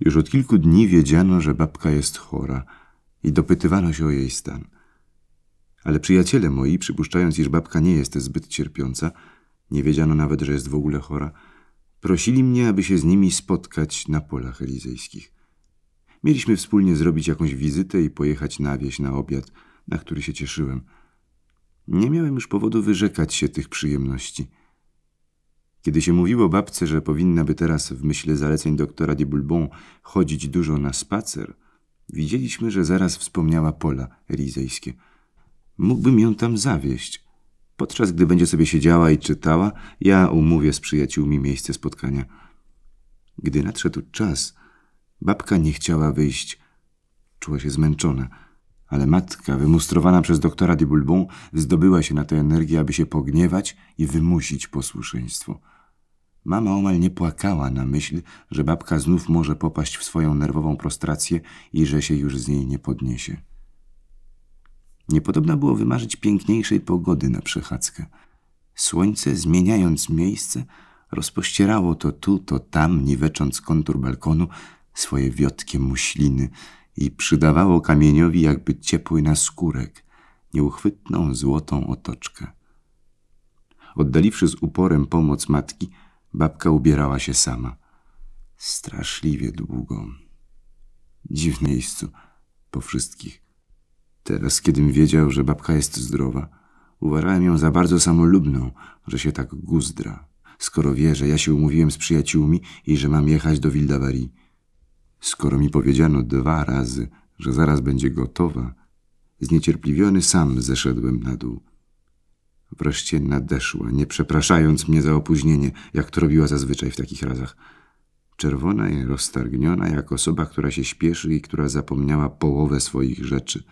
Już od kilku dni wiedziano, że babka jest chora i dopytywano się o jej stan. Ale przyjaciele moi, przypuszczając, iż babka nie jest zbyt cierpiąca, nie wiedziano nawet, że jest w ogóle chora, prosili mnie, aby się z nimi spotkać na polach elizejskich. Mieliśmy wspólnie zrobić jakąś wizytę i pojechać na wieś na obiad, na który się cieszyłem. Nie miałem już powodu wyrzekać się tych przyjemności – kiedy się mówiło babce, że powinna by teraz w myśl zaleceń doktora de Boulbon chodzić dużo na spacer, widzieliśmy, że zaraz wspomniała pola elizejskie. Mógłbym ją tam zawieść. Podczas gdy będzie sobie siedziała i czytała, ja umówię z przyjaciółmi miejsce spotkania. Gdy nadszedł czas, babka nie chciała wyjść. Czuła się zmęczona. Ale matka, wymustrowana przez doktora de Boulbon, zdobyła się na tę energię, aby się pogniewać i wymusić posłuszeństwo. Mama omal nie płakała na myśl, że babka znów może popaść w swoją nerwową prostrację i że się już z niej nie podniesie. Niepodobna było wymarzyć piękniejszej pogody na przechadzkę. Słońce, zmieniając miejsce, rozpościerało to tu, to tam, niwecząc kontur balkonu, swoje wiotkie muśliny – i przydawało kamieniowi jakby ciepły naskórek, nieuchwytną złotą otoczkę. Oddaliwszy z uporem pomoc matki, babka ubierała się sama. Straszliwie długo. Dziwne miejscu po wszystkich. Teraz, kiedym wiedział, że babka jest zdrowa, uważałem ją za bardzo samolubną, że się tak guzdra, skoro wie, że ja się umówiłem z przyjaciółmi i że mam jechać do Wildawarii. Skoro mi powiedziano dwa razy, że zaraz będzie gotowa, zniecierpliwiony sam zeszedłem na dół. Wreszcie nadeszła, nie przepraszając mnie za opóźnienie, jak to robiła zazwyczaj w takich razach. Czerwona i roztargniona, jak osoba, która się śpieszy i która zapomniała połowę swoich rzeczy.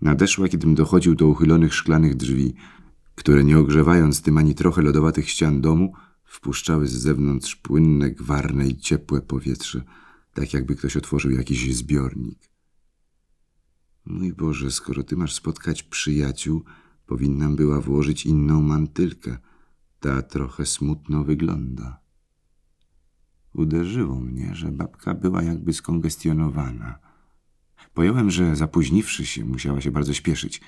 Nadeszła, kiedym dochodził do uchylonych szklanych drzwi, które nie ogrzewając tym ani trochę lodowatych ścian domu, wpuszczały z zewnątrz płynne, gwarne i ciepłe powietrze tak jakby ktoś otworzył jakiś zbiornik. Mój Boże, skoro ty masz spotkać przyjaciół, powinnam była włożyć inną mantylkę. Ta trochę smutno wygląda. Uderzyło mnie, że babka była jakby skongestionowana. Pojąłem, że zapóźniwszy się, musiała się bardzo śpieszyć.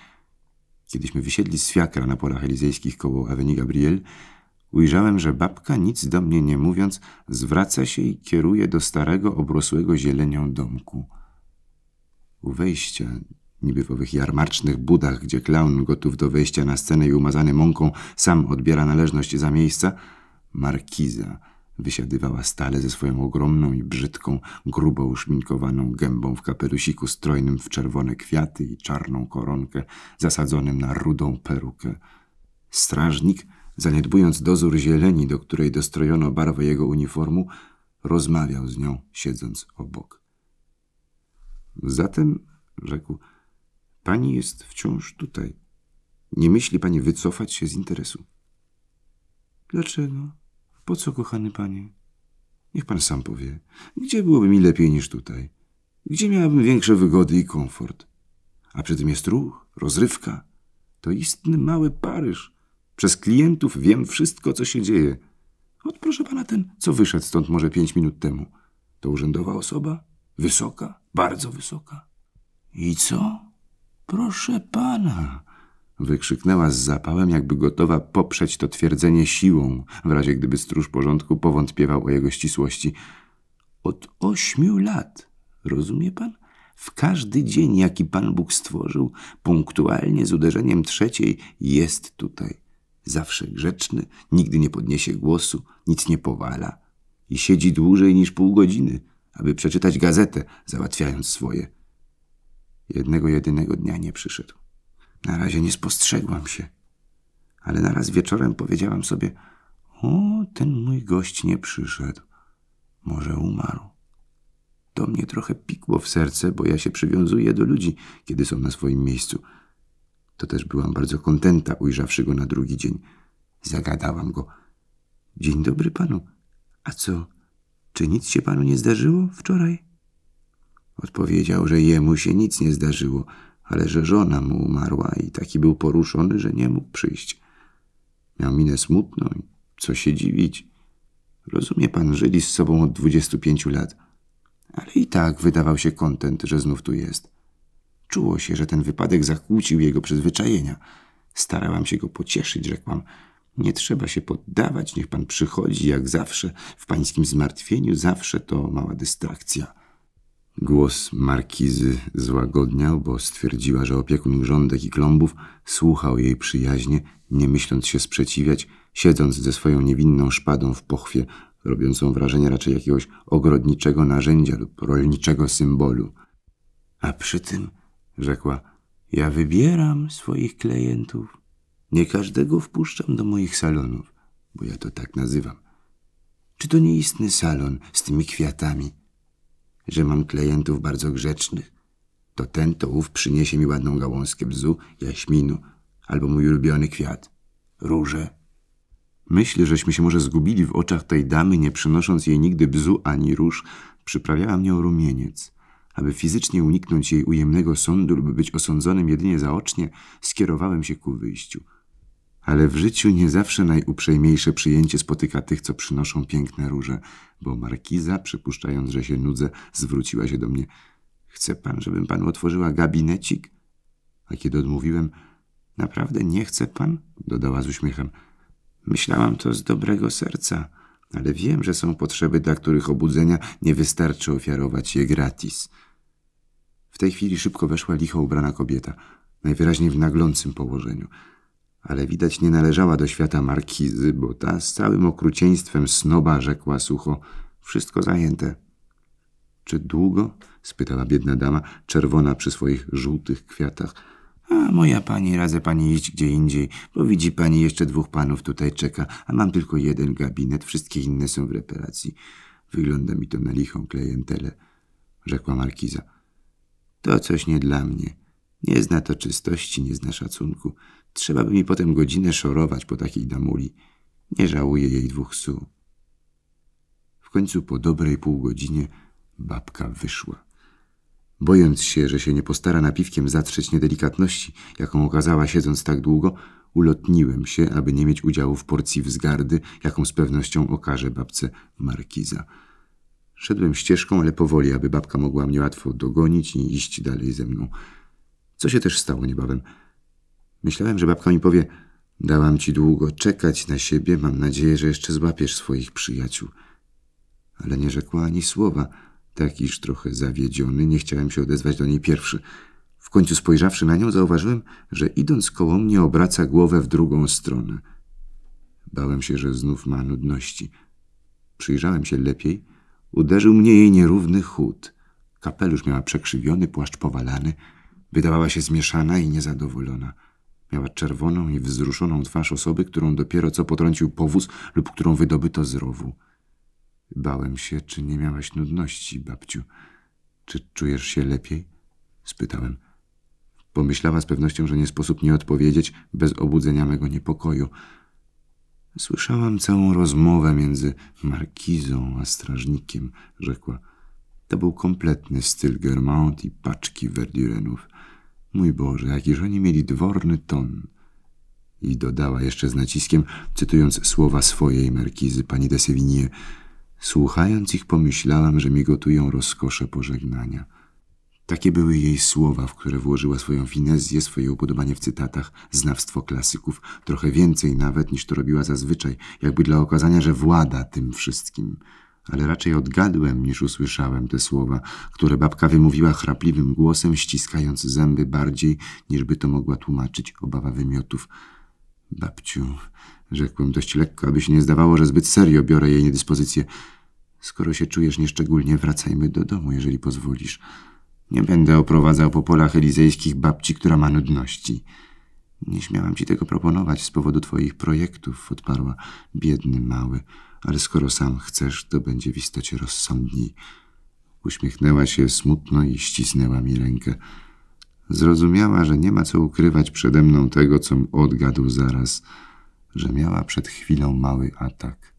Kiedyśmy wysiedli z fiakra na porach elizejskich koło Aveni Gabriel, Ujrzałem, że babka, nic do mnie nie mówiąc, zwraca się i kieruje do starego, obrosłego zielenią domku. U wejścia, niby w owych jarmarcznych budach, gdzie klaun gotów do wejścia na scenę i umazany mąką sam odbiera należność za miejsca, markiza wysiadywała stale ze swoją ogromną i brzydką, grubo uszminkowaną gębą w kapelusiku strojnym w czerwone kwiaty i czarną koronkę zasadzonym na rudą perukę. Strażnik – Zaniedbując dozór zieleni, do której dostrojono barwę jego uniformu, rozmawiał z nią, siedząc obok. Zatem, rzekł, pani jest wciąż tutaj. Nie myśli pani wycofać się z interesu. Dlaczego? Po co, kochany panie? Niech pan sam powie. Gdzie byłoby mi lepiej niż tutaj? Gdzie miałabym większe wygody i komfort? A przy tym jest ruch, rozrywka. To istny mały Paryż. Przez klientów wiem wszystko, co się dzieje. Od proszę pana ten, co wyszedł stąd może pięć minut temu. To urzędowa osoba? Wysoka? Bardzo wysoka? I co? Proszę pana! Wykrzyknęła z zapałem, jakby gotowa poprzeć to twierdzenie siłą, w razie gdyby stróż porządku powątpiewał o jego ścisłości. Od ośmiu lat, rozumie pan? W każdy dzień, jaki Pan Bóg stworzył, punktualnie z uderzeniem trzeciej jest tutaj. Zawsze grzeczny, nigdy nie podniesie głosu, nic nie powala. I siedzi dłużej niż pół godziny, aby przeczytać gazetę, załatwiając swoje. Jednego jedynego dnia nie przyszedł. Na razie nie spostrzegłam się. Ale naraz wieczorem powiedziałam sobie, o, ten mój gość nie przyszedł. Może umarł. To mnie trochę pikło w serce, bo ja się przywiązuję do ludzi, kiedy są na swoim miejscu. To też byłam bardzo kontenta, ujrzawszy go na drugi dzień. Zagadałam go. Dzień dobry panu. A co, czy nic się panu nie zdarzyło wczoraj? Odpowiedział, że jemu się nic nie zdarzyło, ale że żona mu umarła i taki był poruszony, że nie mógł przyjść. Miał minę smutną i co się dziwić. Rozumie pan, żyli z sobą od dwudziestu pięciu lat, ale i tak wydawał się kontent, że znów tu jest. Czuło się, że ten wypadek zakłócił jego przyzwyczajenia. Starałam się go pocieszyć, rzekłam. Nie trzeba się poddawać, niech pan przychodzi jak zawsze. W pańskim zmartwieniu zawsze to mała dystrakcja. Głos markizy złagodniał, bo stwierdziła, że opiekun grządek i klombów słuchał jej przyjaźnie, nie myśląc się sprzeciwiać, siedząc ze swoją niewinną szpadą w pochwie, robiącą wrażenie raczej jakiegoś ogrodniczego narzędzia lub rolniczego symbolu. A przy tym rzekła. Ja wybieram swoich klientów. Nie każdego wpuszczam do moich salonów, bo ja to tak nazywam. Czy to nie istny salon z tymi kwiatami? Że mam klientów bardzo grzecznych? To ten, to ów przyniesie mi ładną gałązkę bzu, jaśminu albo mój ulubiony kwiat, róże. Myśl, żeśmy się może zgubili w oczach tej damy, nie przynosząc jej nigdy bzu ani róż, przyprawiała mnie o rumieniec – aby fizycznie uniknąć jej ujemnego sądu lub być osądzonym jedynie zaocznie, skierowałem się ku wyjściu. Ale w życiu nie zawsze najuprzejmiejsze przyjęcie spotyka tych, co przynoszą piękne róże, bo markiza, przypuszczając, że się nudzę, zwróciła się do mnie. Chce pan, żebym panu otworzyła gabinecik? A kiedy odmówiłem, naprawdę nie chce pan? dodała z uśmiechem. Myślałam to z dobrego serca ale wiem, że są potrzeby, dla których obudzenia nie wystarczy ofiarować je gratis. W tej chwili szybko weszła licho ubrana kobieta, najwyraźniej w naglącym położeniu. Ale widać nie należała do świata markizy, bo ta z całym okrucieństwem snoba rzekła sucho – wszystko zajęte. – Czy długo? – spytała biedna dama, czerwona przy swoich żółtych kwiatach – a moja pani, radzę pani iść gdzie indziej, bo widzi pani jeszcze dwóch panów tutaj czeka, a mam tylko jeden gabinet, wszystkie inne są w reparacji. Wygląda mi to na lichą klientelę, rzekła markiza. To coś nie dla mnie. Nie zna to czystości, nie zna szacunku. Trzeba by mi potem godzinę szorować po takiej damuli. Nie żałuję jej dwóch słów. W końcu po dobrej pół godzinie babka wyszła. Bojąc się, że się nie postara napiwkiem zatrzeć niedelikatności, jaką okazała siedząc tak długo, ulotniłem się, aby nie mieć udziału w porcji wzgardy, jaką z pewnością okaże babce Markiza. Szedłem ścieżką, ale powoli, aby babka mogła mnie łatwo dogonić i iść dalej ze mną. Co się też stało niebawem. Myślałem, że babka mi powie – dałam ci długo czekać na siebie, mam nadzieję, że jeszcze złapiesz swoich przyjaciół. Ale nie rzekła ani słowa – Takiż trochę zawiedziony, nie chciałem się odezwać do niej pierwszy. W końcu spojrzawszy na nią, zauważyłem, że idąc koło mnie obraca głowę w drugą stronę. Bałem się, że znów ma nudności. Przyjrzałem się lepiej. Uderzył mnie jej nierówny chód. Kapelusz miała przekrzywiony, płaszcz powalany. Wydawała się zmieszana i niezadowolona. Miała czerwoną i wzruszoną twarz osoby, którą dopiero co potrącił powóz lub którą wydobyto z rowu. Bałem się, czy nie miałaś nudności, babciu. Czy czujesz się lepiej? spytałem. Pomyślała z pewnością, że nie sposób nie odpowiedzieć bez obudzenia mego niepokoju. Słyszałam całą rozmowę między markizą a strażnikiem, rzekła. To był kompletny styl Germont i paczki Verdurenów. Mój Boże, jakiż oni mieli dworny ton. I dodała jeszcze z naciskiem, cytując słowa swojej markizy, pani de Sevigny. Słuchając ich pomyślałam, że mi gotują rozkosze pożegnania. Takie były jej słowa, w które włożyła swoją finezję, swoje upodobanie w cytatach, znawstwo klasyków, trochę więcej nawet niż to robiła zazwyczaj, jakby dla okazania, że włada tym wszystkim. Ale raczej odgadłem niż usłyszałem te słowa, które babka wymówiła chrapliwym głosem, ściskając zęby bardziej, niż by to mogła tłumaczyć obawa wymiotów. Babciu, rzekłem dość lekko, aby się nie zdawało, że zbyt serio biorę jej niedyspozycję. Skoro się czujesz nieszczególnie, wracajmy do domu, jeżeli pozwolisz. Nie będę oprowadzał po polach elizejskich babci, która ma nudności. Nie śmiałam ci tego proponować z powodu twoich projektów, odparła. Biedny mały, ale skoro sam chcesz, to będzie w istocie rozsądniej. Uśmiechnęła się smutno i ścisnęła mi rękę. Zrozumiała, że nie ma co ukrywać przede mną tego, com odgadł zaraz, że miała przed chwilą mały atak.